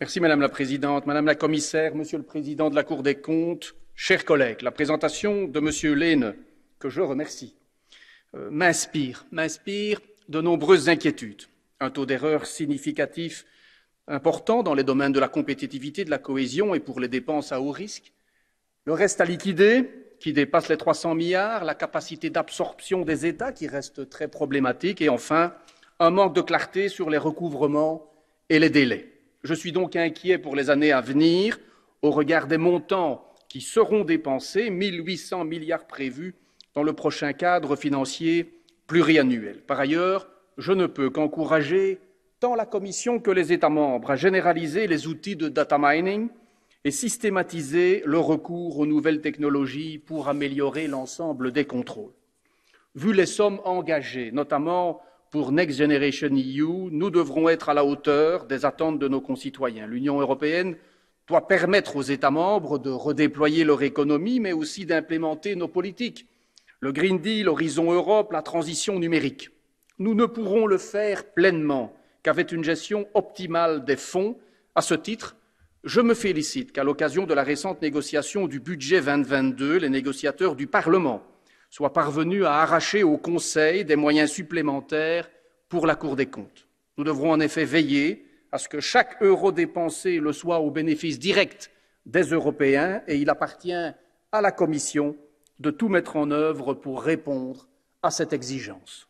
Merci Madame la Présidente, Madame la Commissaire, Monsieur le Président de la Cour des comptes, chers collègues. La présentation de Monsieur Lehne, que je remercie, euh, m'inspire, m'inspire de nombreuses inquiétudes. Un taux d'erreur significatif important dans les domaines de la compétitivité, de la cohésion et pour les dépenses à haut risque. Le reste à liquider, qui dépasse les 300 milliards, la capacité d'absorption des États, qui reste très problématique, et enfin, un manque de clarté sur les recouvrements et les délais. Je suis donc inquiet pour les années à venir au regard des montants qui seront dépensés, 1800 milliards prévus dans le prochain cadre financier pluriannuel. Par ailleurs, je ne peux qu'encourager tant la Commission que les États membres à généraliser les outils de data mining et systématiser le recours aux nouvelles technologies pour améliorer l'ensemble des contrôles. Vu les sommes engagées, notamment pour Next Generation EU, nous devrons être à la hauteur des attentes de nos concitoyens. L'Union européenne doit permettre aux États membres de redéployer leur économie, mais aussi d'implémenter nos politiques. Le Green Deal, Horizon Europe, la transition numérique. Nous ne pourrons le faire pleinement qu'avec une gestion optimale des fonds. À ce titre, je me félicite qu'à l'occasion de la récente négociation du budget 2022, les négociateurs du Parlement soit parvenu à arracher au Conseil des moyens supplémentaires pour la Cour des comptes. Nous devrons en effet veiller à ce que chaque euro dépensé le soit au bénéfice direct des Européens et il appartient à la Commission de tout mettre en œuvre pour répondre à cette exigence.